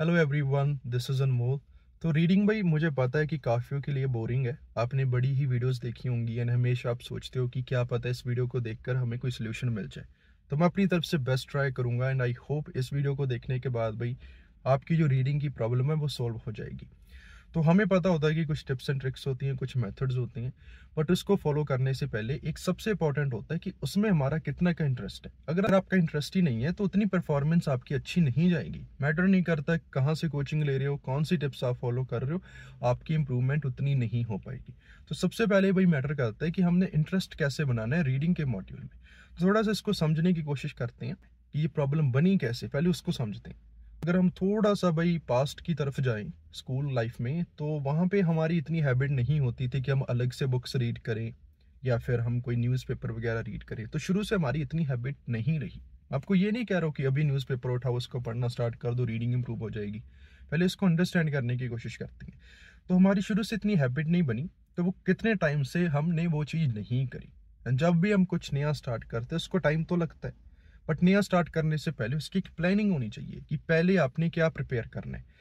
hello everyone this is Anmol तो reading भाई मुझे पता है कि काफ़ियों के लिए बोरिंग है आपने बड़ी ही वीडियोस देखी होंगी एंड हमेशा आप सोचते हो कि क्या पता है इस वीडियो को देखकर हमें कोई सोल्यूशन मिल जाए तो मैं अपनी तरफ से बेस्ट ट्राई करूँगा एंड आई होप इस वीडियो को देखने के बाद भाई आपकी जो रीडिंग की प्रॉब्लम है वो सॉल्व हो जाएगी तो हमें पता होता है कि कुछ टिप्स एंड ट्रिक्स होती हैं कुछ मेथड्स होती हैं बट उसको फॉलो करने से पहले एक सबसे इंपॉर्टेंट होता है कि उसमें हमारा कितना का इंटरेस्ट है अगर आपका इंटरेस्ट ही नहीं है तो उतनी परफॉर्मेंस आपकी अच्छी नहीं जाएगी मैटर नहीं करता कहाँ से कोचिंग ले रहे हो कौन सी टिप्स आप फॉलो कर रहे हो आपकी इंप्रूवमेंट उतनी नहीं हो पाएगी तो सबसे पहले वही मैटर करता है कि हमने इंटरेस्ट कैसे बनाना है रीडिंग के मॉड्यूल में तो थोड़ा सा इसको समझने की कोशिश करते हैं कि ये प्रॉब्लम बनी कैसे पहले उसको समझते हैं अगर हम थोड़ा सा भाई पास्ट की तरफ जाएं स्कूल लाइफ में तो वहाँ पे हमारी इतनी हैबिट नहीं होती थी कि हम अलग से बुक्स रीड करें या फिर हम कोई न्यूज़पेपर वगैरह रीड करें तो शुरू से हमारी इतनी हैबिट नहीं रही आपको ये नहीं कह रहा हूँ कि अभी न्यूज़पेपर उठाओ उसको पढ़ना स्टार्ट कर दो रीडिंग इंप्रूव हो जाएगी पहले इसको अंडरस्टैंड करने की कोशिश करते हैं तो हमारी शुरू से इतनी हैबिट नहीं बनी तो वो कितने टाइम से हमने वो चीज़ नहीं करी जब भी हम कुछ नया स्टार्ट करते उसको टाइम तो लगता है बट नया स्टार्ट करने से पहले उसकी एक प्लानिंग होनी चाहिए कि पहले आपने क्या प्रिपेयर करना है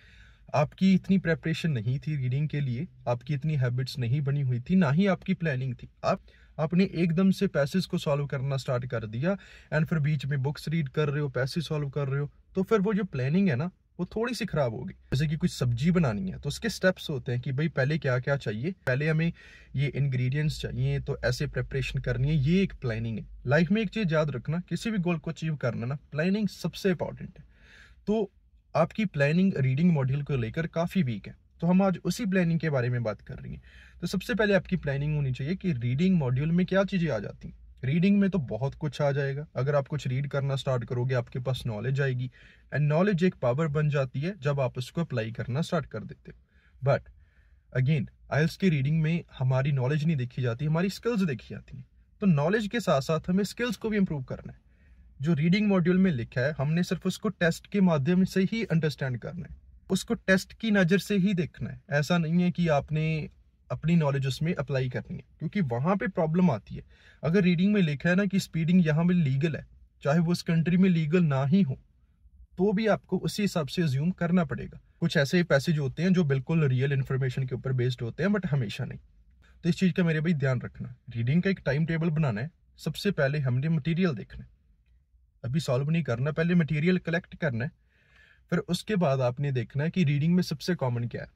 आपकी इतनी प्रेपरेशन नहीं थी रीडिंग के लिए आपकी इतनी हैबिट्स नहीं बनी हुई थी ना ही आपकी प्लानिंग थी आप आपने एकदम से पैसेज को सॉल्व करना स्टार्ट कर दिया एंड फिर बीच में बुक्स रीड कर रहे हो पैसे सॉल्व कर रहे हो तो फिर वो जो प्लानिंग है ना वो थोड़ी सी खराब होगी जैसे कि कुछ सब्जी बनानी है तो उसके स्टेप्स होते हैं कि भाई पहले क्या क्या चाहिए पहले हमें ये इंग्रेडिएंट्स चाहिए तो ऐसे प्रेपरेशन करनी है ये एक प्लानिंग है लाइफ में एक चीज़ याद रखना किसी भी गोल को अचीव करना ना प्लानिंग सबसे इंपॉर्टेंट है तो आपकी प्लानिंग रीडिंग मॉड्यूल को लेकर काफ़ी वीक है तो हम आज उसी प्लानिंग के बारे में बात कर रही हैं तो सबसे पहले आपकी प्लानिंग होनी चाहिए कि रीडिंग मॉड्यूल में क्या चीज़ें आ जाती हैं रीडिंग में तो बहुत कुछ आ जाएगा अगर आप कुछ रीड करना स्टार्ट करोगे आपके पास नॉलेज आएगी एंड नॉलेज एक पावर बन जाती है जब आप उसको अप्लाई करना स्टार्ट कर देते हो बट अगेन आयल्स की रीडिंग में हमारी नॉलेज नहीं देखी जाती हमारी स्किल्स देखी जाती हैं तो नॉलेज के साथ साथ हमें स्किल्स को भी इम्प्रूव करना है जो रीडिंग मॉड्यूल में लिखा है हमने सिर्फ उसको टेस्ट के माध्यम से ही अंडरस्टैंड करना है उसको टेस्ट की नज़र से ही देखना है ऐसा नहीं है कि आपने अपनी नॉलेज उसमें अप्लाई करनी है क्योंकि वहाँ पे प्रॉब्लम आती है अगर रीडिंग में लिखा है ना कि स्पीडिंग यहाँ पर लीगल है चाहे वो उस कंट्री में लीगल ना ही हो तो भी आपको उसी हिसाब से ज्यूम करना पड़ेगा कुछ ऐसे ही पैसेज होते हैं जो बिल्कुल रियल इन्फॉर्मेशन के ऊपर बेस्ड होते हैं बट हमेशा नहीं तो इस चीज़ का मेरे भाई ध्यान रखना रीडिंग का एक टाइम टेबल बनाना है सबसे पहले हमने मटेरियल देखना है अभी सॉल्व नहीं करना पहले मटेरियल कलेक्ट करना है फिर उसके बाद आपने देखना है कि रीडिंग में सबसे कॉमन क्या है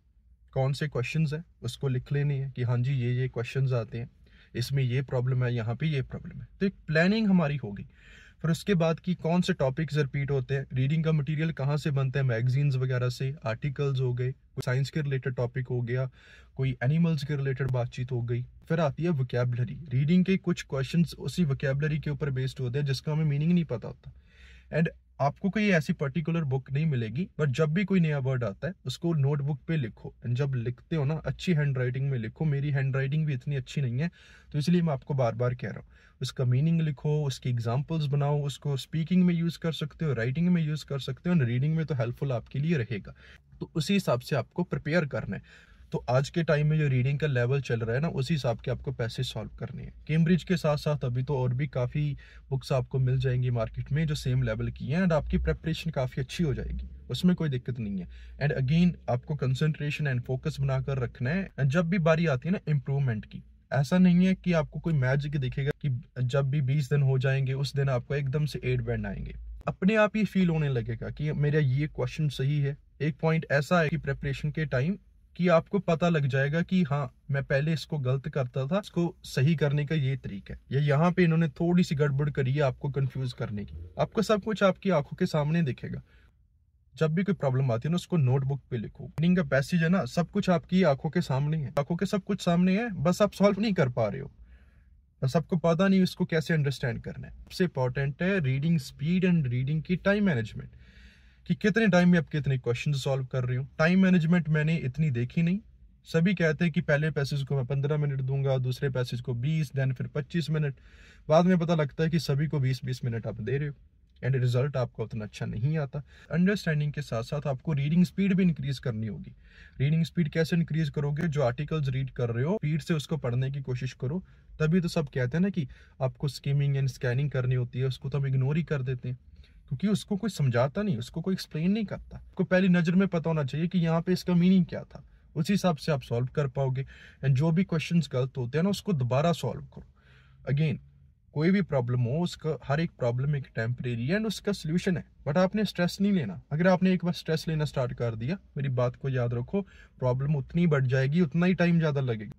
कौन से क्वेश्चन हैं उसको लिख लेने हैं कि हाँ जी ये ये क्वेश्चन आते हैं इसमें ये प्रॉब्लम है यहाँ पे ये प्रॉब्लम है तो एक प्लानिंग हमारी होगी फिर उसके बाद कि कौन से टॉपिक्स रिपीट होते हैं रीडिंग का मटेरियल कहाँ से बनता है मैगजीन्स वगैरह से आर्टिकल्स हो गए साइंस के रिलेटेड टॉपिक हो गया कोई एनिमल्स के रिलेटेड बातचीत हो गई फिर आती है वोकेबलरी रीडिंग के कुछ क्वेश्चन उसी वोकेबलरी के ऊपर बेस्ड होते हैं जिसका हमें मीनिंग नहीं पता होता एंड आपको कोई ऐसी पर्टिकुलर बुक नहीं मिलेगी बट जब भी कोई नया वर्ड आता है उसको नोटबुक पे लिखो एंड जब लिखते हो ना अच्छी हैंड राइटिंग में लिखो मेरी हैंड राइटिंग भी इतनी अच्छी नहीं है तो इसलिए मैं आपको बार बार कह रहा हूँ उसका मीनिंग लिखो उसकी एग्जाम्पल्स बनाओ उसको स्पीकिंग में यूज़ कर सकते हो राइटिंग में यूज़ कर सकते हो एंड रीडिंग में तो हेल्पफुल आपके लिए रहेगा तो उसी हिसाब से आपको प्रिपेयर करना है तो आज के टाइम में जो रीडिंग का लेवल चल रहा है ना उसी हिसाब के आपको पैसे सॉल्व करने हैं कैम्ब्रिज के साथ साथ अभी तो और भी काफ़ी बुक्स आपको मिल जाएंगी मार्केट में जो सेम लेवल की हैं एंड आपकी प्रेपरेशन काफ़ी अच्छी हो जाएगी उसमें कोई दिक्कत नहीं है एंड अगेन आपको कंसनट्रेशन एंड फोकस बनाकर रखना है एंड जब भी बारी आती है ना इम्प्रूवमेंट की ऐसा नहीं है कि आपको कोई मैजिक दिखेगा कि जब भी बीस दिन हो जाएंगे उस दिन आपको एकदम से एड बैंड आएंगे अपने आप ही फील होने लगेगा कि मेरा ये क्वेश्चन सही है एक पॉइंट ऐसा है कि प्रेपरेशन के टाइम कि आपको पता लग जाएगा कि हाँ मैं पहले इसको गलत करता था इसको सही करने का ये तरीका है या यहाँ पे इन्होंने थोड़ी सी गड़बड़ करी है आपको कंफ्यूज करने की आपको सब कुछ आपकी आंखों के सामने दिखेगा जब भी कोई प्रॉब्लम आती है ना उसको नोटबुक पे लिखो मीनिंग का पैसेज है ना सब कुछ आपकी आंखों के सामने है आंखों के सब कुछ सामने है बस आप सॉल्व नहीं कर पा रहे हो बस आपको पता नहीं उसको कैसे अंडरस्टैंड करना है सबसे इंपॉर्टेंट है रीडिंग स्पीड एंड रीडिंग की टाइम मैनेजमेंट कि कितने टाइम में आप कितने क्वेश्चन सॉल्व कर रहे हो टाइम मैनेजमेंट मैंने इतनी देखी नहीं सभी कहते हैं कि पहले पैसेज को मैं पंद्रह मिनट दूंगा दूसरे पैसेज को बीस देन फिर पच्चीस मिनट बाद में पता लगता है कि सभी को बीस बीस मिनट आप दे रहे हो एंड रिजल्ट आपका उतना अच्छा नहीं आता अंडरस्टैंडिंग के साथ साथ आपको रीडिंग स्पीड भी इंक्रीज करनी होगी रीडिंग स्पीड कैसे इंक्रीज करोगे जो आर्टिकल्स रीड कर रहे हो स्पीड से उसको पढ़ने की कोशिश करो तभी तो सब कहते हैं ना कि आपको स्कीमिंग एंड स्कैनिंग करनी होती है उसको तो हम इग्नोर ही कर देते हैं क्योंकि उसको कोई समझाता नहीं उसको कोई एक्सप्लेन नहीं करता आपको पहली नज़र में पता होना चाहिए कि यहाँ पे इसका मीनिंग क्या था उसी हिसाब से आप सॉल्व कर पाओगे एंड जो भी क्वेश्चन गलत होते हैं ना उसको दोबारा सॉल्व करो अगेन कोई भी प्रॉब्लम हो उसका हर एक प्रॉब्लम एक टेम्परेरी है एंड उसका सोल्यूशन है बट आपने स्ट्रेस नहीं लेना अगर आपने एक बार स्ट्रेस लेना स्टार्ट कर दिया मेरी बात को याद रखो प्रॉब्लम उतनी बढ़ जाएगी उतना ही टाइम ज़्यादा लगेगा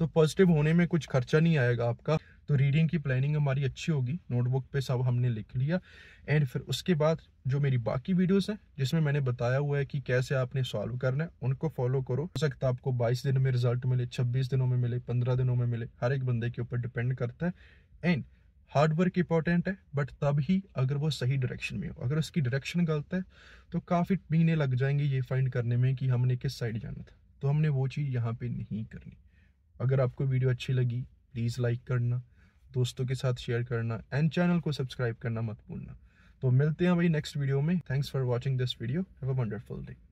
तो पॉजिटिव होने में कुछ खर्चा नहीं आएगा आपका तो रीडिंग की प्लानिंग हमारी अच्छी होगी नोटबुक पे सब हमने लिख लिया एंड फिर उसके बाद जो मेरी बाकी वीडियोस हैं जिसमें मैंने बताया हुआ है कि कैसे आपने सॉल्व करना है उनको फॉलो करो हो सकता है आपको 22 दिन में रिजल्ट मिले 26 दिनों में मिले 15 दिनों में मिले हर एक बंदे के ऊपर डिपेंड करता है एंड हार्डवर्क इंपॉर्टेंट है बट तब ही अगर वो सही डायरेक्शन में हो अगर उसकी डायरेक्शन गलत है तो काफ़ी महीने लग जाएंगे ये फाइंड करने में कि हमने किस साइड जाना था तो हमने वो चीज़ यहाँ पर नहीं करनी अगर आपको वीडियो अच्छी लगी प्लीज़ लाइक करना दोस्तों के साथ शेयर करना एंड चैनल को सब्सक्राइब करना मत भूलना तो मिलते हैं भाई नेक्स्ट वीडियो में thanks for watching this video have a wonderful day